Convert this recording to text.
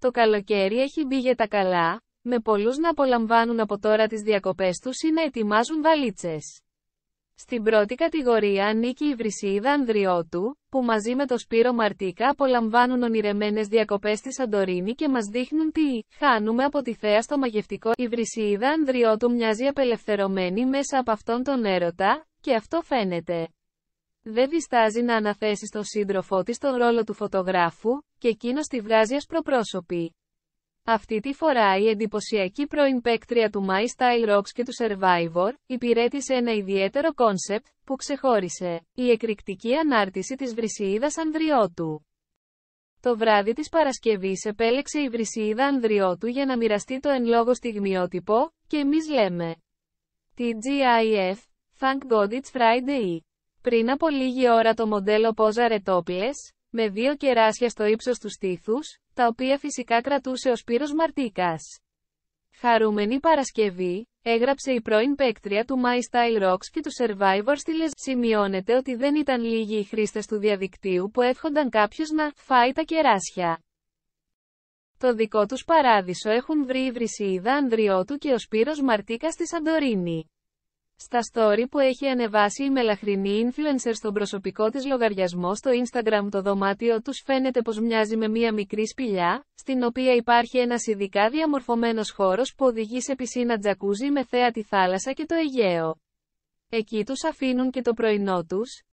Το καλοκαίρι έχει μπει για τα καλά, με πολλούς να απολαμβάνουν από τώρα τις διακοπές τους ή να ετοιμάζουν βαλίτσες. Στην πρώτη κατηγορία ανήκει η Βρυσίδα Ανδριώτου, που μαζί με το Σπύρο Μαρτίκα απολαμβάνουν ονειρεμένες διακοπές στη Σαντορίνη και μας δείχνουν τι χάνουμε από τη θέα στο μαγευτικό. Η Βρυσίδα Ανδριώτου μοιάζει απελευθερωμένη μέσα από αυτόν τον έρωτα, και αυτό φαίνεται. Δεν διστάζει να αναθέσει στον σύντροφό της τον ρόλο του φωτογράφου, και εκείνος τη βγάζει ασπροπρόσωπη. Αυτή τη φορά η εντυπωσιακή πρώην παίκτρια του My Style Rocks και του Survivor, υπηρέτησε ένα ιδιαίτερο κόνσεπτ, που ξεχώρισε, η εκρηκτική ανάρτηση της βρυσίδας Ανδριώτου. Το βράδυ της Παρασκευής επέλεξε η βρυσίδα Ανδριώτου για να μοιραστεί το εν λόγω στιγμιότυπο, και εμείς λέμε. TGIF, Thank God It's Friday. Πριν από λίγη ώρα το μοντέλο πόζαρε τόπιες, με δύο κεράσια στο ύψος του στήθους, τα οποία φυσικά κρατούσε ο Σπύρος Μαρτίκας. Χαρούμενη Παρασκευή, έγραψε η πρώην παίκτρια του My Style Rocks και του Survivor στη Λες. Σημειώνεται ότι δεν ήταν λίγοι οι χρήστες του διαδικτύου που εύχονταν κάποιος να «φάει τα κεράσια». Το δικό τους παράδεισο έχουν βρει η Βρυσίδα Ανδριώτου και ο Σπύρος Μαρτίκας στη Σαντορίνη. Στα story που έχει ανεβάσει η μελαχρινή influencer στον προσωπικό της λογαριασμό στο Instagram το δωμάτιο τους φαίνεται πως μοιάζει με μία μικρή σπηλιά, στην οποία υπάρχει ένας ειδικά διαμορφωμένος χώρος που οδηγεί σε πισίνα τζακούζι με θέα τη θάλασσα και το Αιγαίο. Εκεί τους αφήνουν και το πρωινό τους,